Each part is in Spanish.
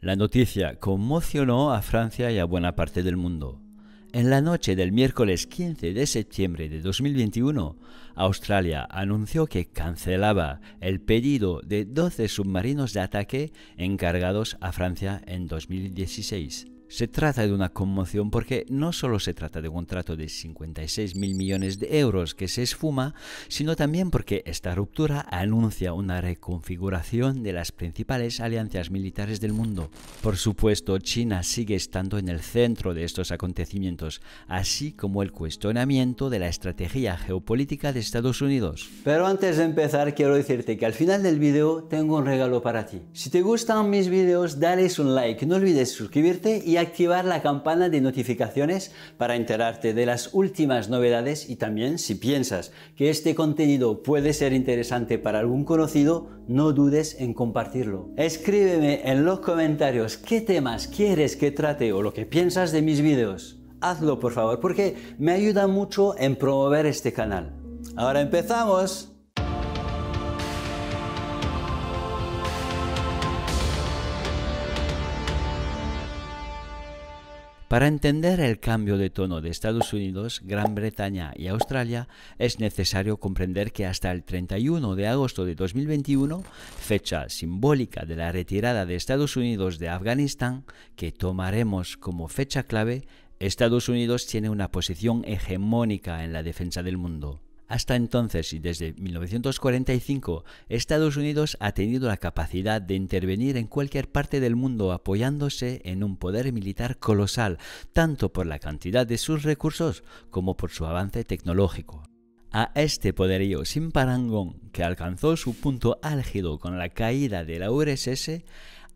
La noticia conmocionó a Francia y a buena parte del mundo. En la noche del miércoles 15 de septiembre de 2021, Australia anunció que cancelaba el pedido de 12 submarinos de ataque encargados a Francia en 2016. Se trata de una conmoción porque no solo se trata de un trato de 56 mil millones de euros que se esfuma, sino también porque esta ruptura anuncia una reconfiguración de las principales alianzas militares del mundo. Por supuesto, China sigue estando en el centro de estos acontecimientos, así como el cuestionamiento de la estrategia geopolítica de Estados Unidos. Pero antes de empezar, quiero decirte que al final del vídeo tengo un regalo para ti. Si te gustan mis vídeos dale un like, no olvides suscribirte y activar la campana de notificaciones para enterarte de las últimas novedades y también si piensas que este contenido puede ser interesante para algún conocido, no dudes en compartirlo. Escríbeme en los comentarios qué temas quieres que trate o lo que piensas de mis vídeos. Hazlo por favor porque me ayuda mucho en promover este canal. Ahora empezamos. Para entender el cambio de tono de Estados Unidos, Gran Bretaña y Australia, es necesario comprender que hasta el 31 de agosto de 2021, fecha simbólica de la retirada de Estados Unidos de Afganistán, que tomaremos como fecha clave, Estados Unidos tiene una posición hegemónica en la defensa del mundo. Hasta entonces y desde 1945, Estados Unidos ha tenido la capacidad de intervenir en cualquier parte del mundo apoyándose en un poder militar colosal, tanto por la cantidad de sus recursos como por su avance tecnológico. A este poderío sin parangón que alcanzó su punto álgido con la caída de la URSS,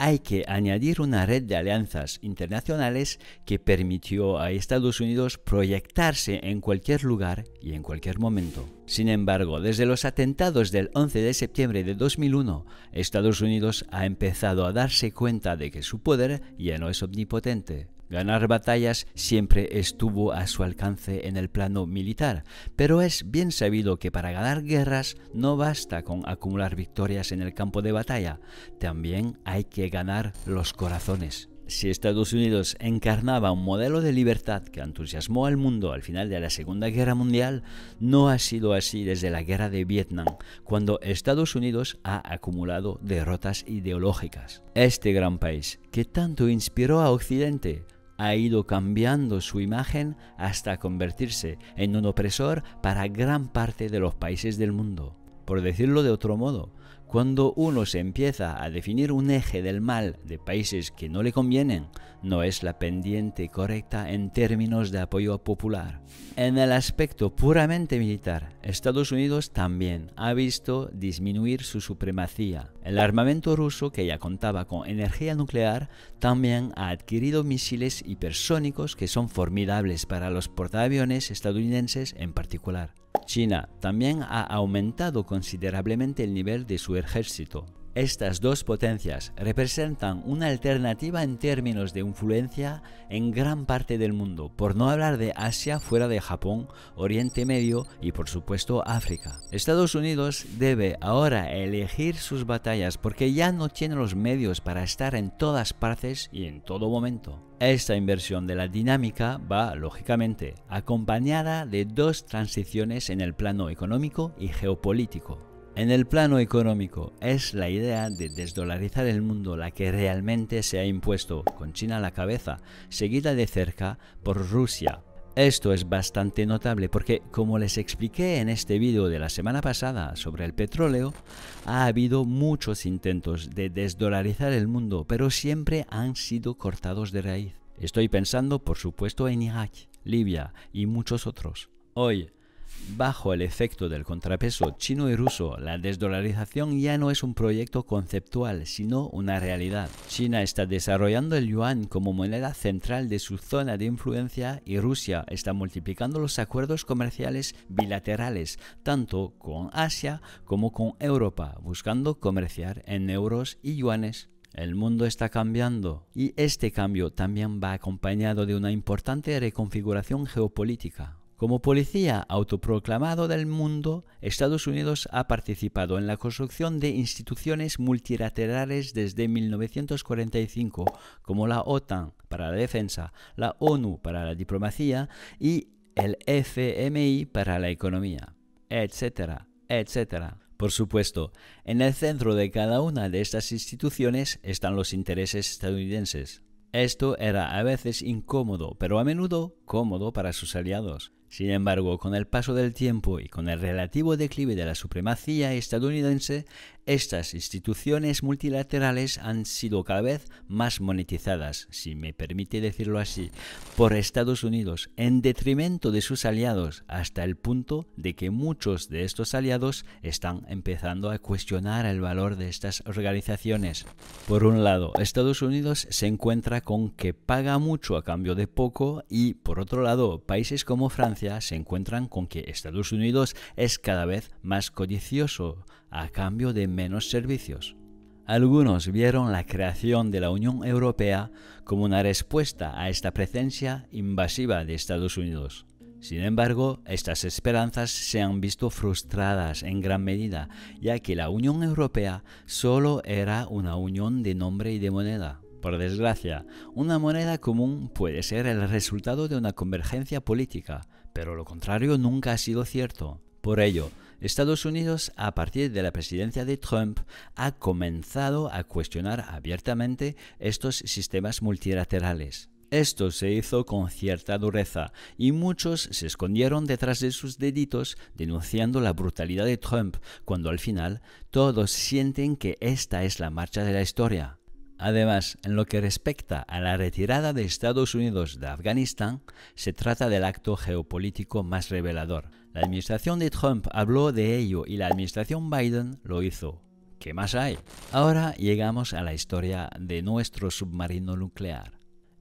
hay que añadir una red de alianzas internacionales que permitió a Estados Unidos proyectarse en cualquier lugar y en cualquier momento. Sin embargo, desde los atentados del 11 de septiembre de 2001, Estados Unidos ha empezado a darse cuenta de que su poder ya no es omnipotente. Ganar batallas siempre estuvo a su alcance en el plano militar, pero es bien sabido que para ganar guerras no basta con acumular victorias en el campo de batalla, también hay que ganar los corazones. Si Estados Unidos encarnaba un modelo de libertad que entusiasmó al mundo al final de la Segunda Guerra Mundial, no ha sido así desde la Guerra de Vietnam, cuando Estados Unidos ha acumulado derrotas ideológicas. Este gran país, que tanto inspiró a Occidente, ha ido cambiando su imagen hasta convertirse en un opresor para gran parte de los países del mundo. Por decirlo de otro modo, cuando uno se empieza a definir un eje del mal de países que no le convienen, no es la pendiente correcta en términos de apoyo popular. En el aspecto puramente militar, Estados Unidos también ha visto disminuir su supremacía. El armamento ruso, que ya contaba con energía nuclear, también ha adquirido misiles hipersónicos que son formidables para los portaaviones estadounidenses en particular. China también ha aumentado considerablemente el nivel de su ejército, estas dos potencias representan una alternativa en términos de influencia en gran parte del mundo, por no hablar de Asia fuera de Japón, Oriente Medio y por supuesto África. Estados Unidos debe ahora elegir sus batallas porque ya no tiene los medios para estar en todas partes y en todo momento. Esta inversión de la dinámica va, lógicamente, acompañada de dos transiciones en el plano económico y geopolítico. En el plano económico, es la idea de desdolarizar el mundo la que realmente se ha impuesto, con China a la cabeza, seguida de cerca por Rusia. Esto es bastante notable porque, como les expliqué en este vídeo de la semana pasada sobre el petróleo, ha habido muchos intentos de desdolarizar el mundo, pero siempre han sido cortados de raíz. Estoy pensando, por supuesto, en Irak, Libia y muchos otros. Hoy, Bajo el efecto del contrapeso chino y ruso, la desdolarización ya no es un proyecto conceptual, sino una realidad. China está desarrollando el yuan como moneda central de su zona de influencia y Rusia está multiplicando los acuerdos comerciales bilaterales, tanto con Asia como con Europa, buscando comerciar en euros y yuanes. El mundo está cambiando y este cambio también va acompañado de una importante reconfiguración geopolítica. Como policía autoproclamado del mundo, Estados Unidos ha participado en la construcción de instituciones multilaterales desde 1945, como la OTAN para la defensa, la ONU para la diplomacia y el FMI para la economía, etcétera, etcétera. Por supuesto, en el centro de cada una de estas instituciones están los intereses estadounidenses. Esto era a veces incómodo, pero a menudo cómodo para sus aliados. Sin embargo, con el paso del tiempo y con el relativo declive de la supremacía estadounidense, estas instituciones multilaterales han sido cada vez más monetizadas, si me permite decirlo así, por Estados Unidos, en detrimento de sus aliados, hasta el punto de que muchos de estos aliados están empezando a cuestionar el valor de estas organizaciones. Por un lado, Estados Unidos se encuentra con que paga mucho a cambio de poco y, por otro lado, países como Francia se encuentran con que Estados Unidos es cada vez más codicioso a cambio de menos servicios. Algunos vieron la creación de la Unión Europea como una respuesta a esta presencia invasiva de Estados Unidos. Sin embargo, estas esperanzas se han visto frustradas en gran medida, ya que la Unión Europea solo era una unión de nombre y de moneda. Por desgracia, una moneda común puede ser el resultado de una convergencia política, pero lo contrario nunca ha sido cierto. Por ello, Estados Unidos, a partir de la presidencia de Trump, ha comenzado a cuestionar abiertamente estos sistemas multilaterales. Esto se hizo con cierta dureza y muchos se escondieron detrás de sus deditos denunciando la brutalidad de Trump, cuando al final todos sienten que esta es la marcha de la historia. Además, en lo que respecta a la retirada de Estados Unidos de Afganistán, se trata del acto geopolítico más revelador. La administración de Trump habló de ello y la administración Biden lo hizo. ¿Qué más hay? Ahora llegamos a la historia de nuestro submarino nuclear.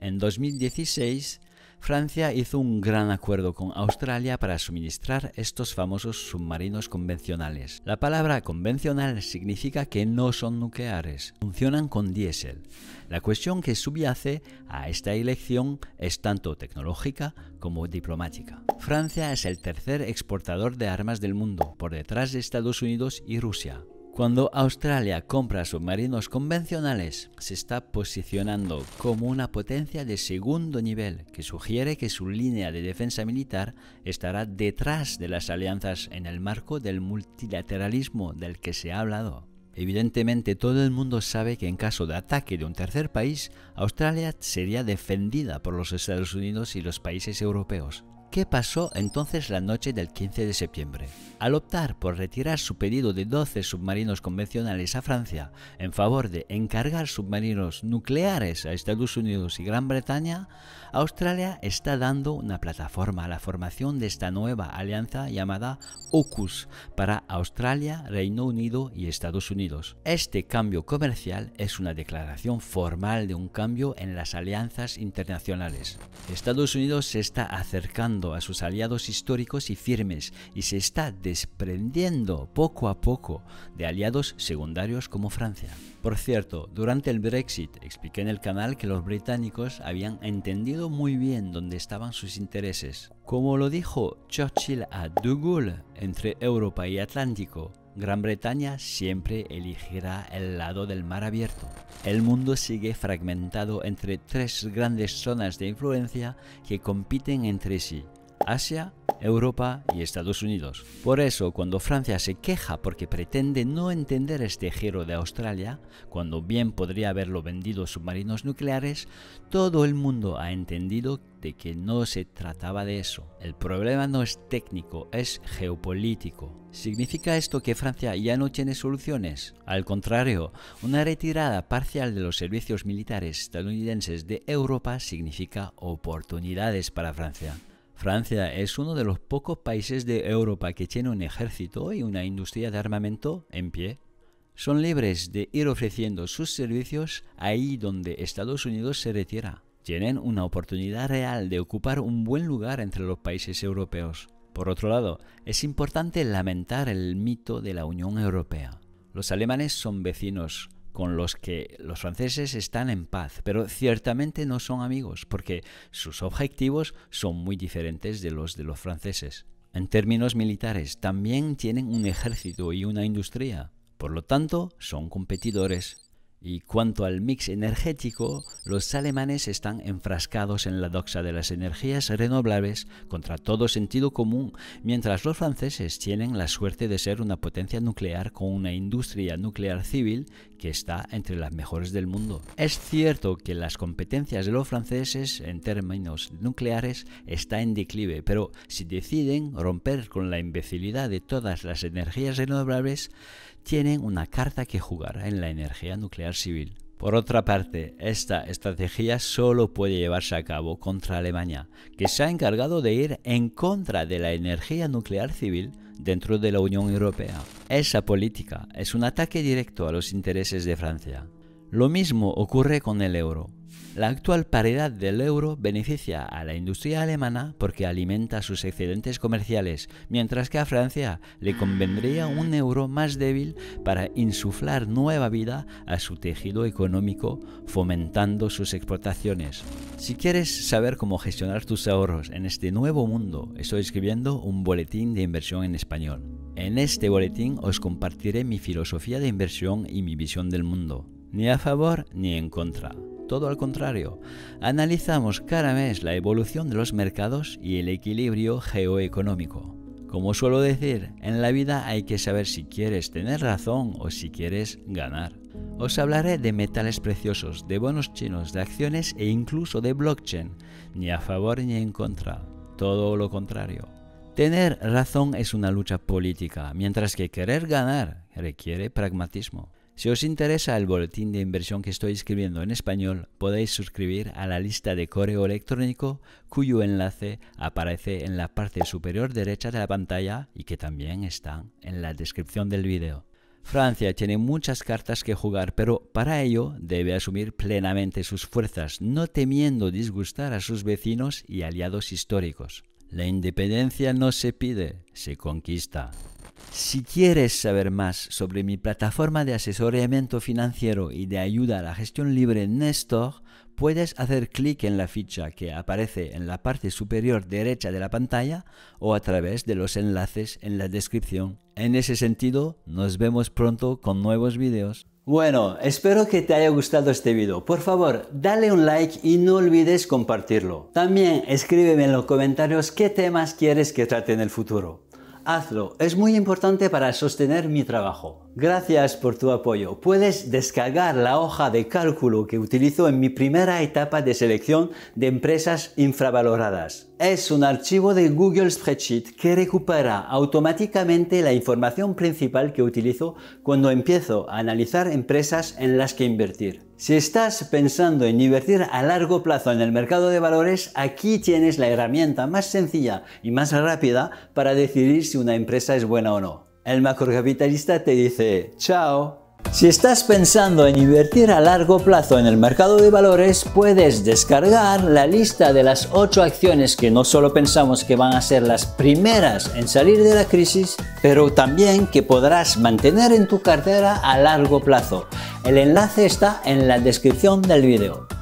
En 2016, Francia hizo un gran acuerdo con Australia para suministrar estos famosos submarinos convencionales. La palabra convencional significa que no son nucleares, funcionan con diésel. La cuestión que subyace a esta elección es tanto tecnológica como diplomática. Francia es el tercer exportador de armas del mundo, por detrás de Estados Unidos y Rusia. Cuando Australia compra submarinos convencionales, se está posicionando como una potencia de segundo nivel que sugiere que su línea de defensa militar estará detrás de las alianzas en el marco del multilateralismo del que se ha hablado. Evidentemente todo el mundo sabe que en caso de ataque de un tercer país, Australia sería defendida por los Estados Unidos y los países europeos. ¿Qué pasó entonces la noche del 15 de septiembre? Al optar por retirar su pedido de 12 submarinos convencionales a Francia en favor de encargar submarinos nucleares a Estados Unidos y Gran Bretaña, Australia está dando una plataforma a la formación de esta nueva alianza llamada AUKUS para Australia, Reino Unido y Estados Unidos. Este cambio comercial es una declaración formal de un cambio en las alianzas internacionales. Estados Unidos se está acercando a sus aliados históricos y firmes y se está desprendiendo poco a poco de aliados secundarios como Francia. Por cierto, durante el Brexit expliqué en el canal que los británicos habían entendido muy bien dónde estaban sus intereses. Como lo dijo Churchill a De entre Europa y Atlántico, Gran Bretaña siempre elegirá el lado del mar abierto. El mundo sigue fragmentado entre tres grandes zonas de influencia que compiten entre sí, Asia, Europa y Estados Unidos. Por eso, cuando Francia se queja porque pretende no entender este giro de Australia, cuando bien podría haberlo vendido submarinos nucleares, todo el mundo ha entendido de que no se trataba de eso. El problema no es técnico, es geopolítico. ¿Significa esto que Francia ya no tiene soluciones? Al contrario, una retirada parcial de los servicios militares estadounidenses de Europa significa oportunidades para Francia. Francia es uno de los pocos países de Europa que tiene un ejército y una industria de armamento en pie. Son libres de ir ofreciendo sus servicios ahí donde Estados Unidos se retira. Tienen una oportunidad real de ocupar un buen lugar entre los países europeos. Por otro lado, es importante lamentar el mito de la Unión Europea. Los alemanes son vecinos, con los que los franceses están en paz, pero ciertamente no son amigos, porque sus objetivos son muy diferentes de los de los franceses. En términos militares, también tienen un ejército y una industria, por lo tanto, son competidores. Y cuanto al mix energético, los alemanes están enfrascados en la doxa de las energías renovables contra todo sentido común, mientras los franceses tienen la suerte de ser una potencia nuclear con una industria nuclear civil que está entre las mejores del mundo. Es cierto que las competencias de los franceses en términos nucleares están en declive, pero si deciden romper con la imbecilidad de todas las energías renovables, tienen una carta que jugar en la energía nuclear civil. Por otra parte, esta estrategia solo puede llevarse a cabo contra Alemania, que se ha encargado de ir en contra de la energía nuclear civil dentro de la Unión Europea. Esa política es un ataque directo a los intereses de Francia. Lo mismo ocurre con el euro. La actual paridad del euro beneficia a la industria alemana porque alimenta sus excedentes comerciales, mientras que a Francia le convendría un euro más débil para insuflar nueva vida a su tejido económico, fomentando sus exportaciones. Si quieres saber cómo gestionar tus ahorros en este nuevo mundo, estoy escribiendo un boletín de inversión en español. En este boletín os compartiré mi filosofía de inversión y mi visión del mundo, ni a favor ni en contra todo al contrario. Analizamos cada mes la evolución de los mercados y el equilibrio geoeconómico. Como suelo decir, en la vida hay que saber si quieres tener razón o si quieres ganar. Os hablaré de metales preciosos, de bonos chinos, de acciones e incluso de blockchain, ni a favor ni en contra, todo lo contrario. Tener razón es una lucha política, mientras que querer ganar requiere pragmatismo. Si os interesa el boletín de inversión que estoy escribiendo en español, podéis suscribir a la lista de correo electrónico cuyo enlace aparece en la parte superior derecha de la pantalla y que también está en la descripción del video. Francia tiene muchas cartas que jugar, pero para ello debe asumir plenamente sus fuerzas, no temiendo disgustar a sus vecinos y aliados históricos. La independencia no se pide, se conquista. Si quieres saber más sobre mi plataforma de asesoramiento financiero y de ayuda a la gestión libre Nestor, puedes hacer clic en la ficha que aparece en la parte superior derecha de la pantalla o a través de los enlaces en la descripción. En ese sentido, nos vemos pronto con nuevos videos. Bueno, espero que te haya gustado este video. Por favor, dale un like y no olvides compartirlo. También escríbeme en los comentarios qué temas quieres que trate en el futuro hazlo. Es muy importante para sostener mi trabajo. Gracias por tu apoyo. Puedes descargar la hoja de cálculo que utilizo en mi primera etapa de selección de empresas infravaloradas. Es un archivo de Google Spreadsheet que recupera automáticamente la información principal que utilizo cuando empiezo a analizar empresas en las que invertir. Si estás pensando en invertir a largo plazo en el mercado de valores, aquí tienes la herramienta más sencilla y más rápida para decidir si una empresa es buena o no. El macrocapitalista te dice, chao, si estás pensando en invertir a largo plazo en el mercado de valores, puedes descargar la lista de las 8 acciones que no solo pensamos que van a ser las primeras en salir de la crisis, pero también que podrás mantener en tu cartera a largo plazo. El enlace está en la descripción del video.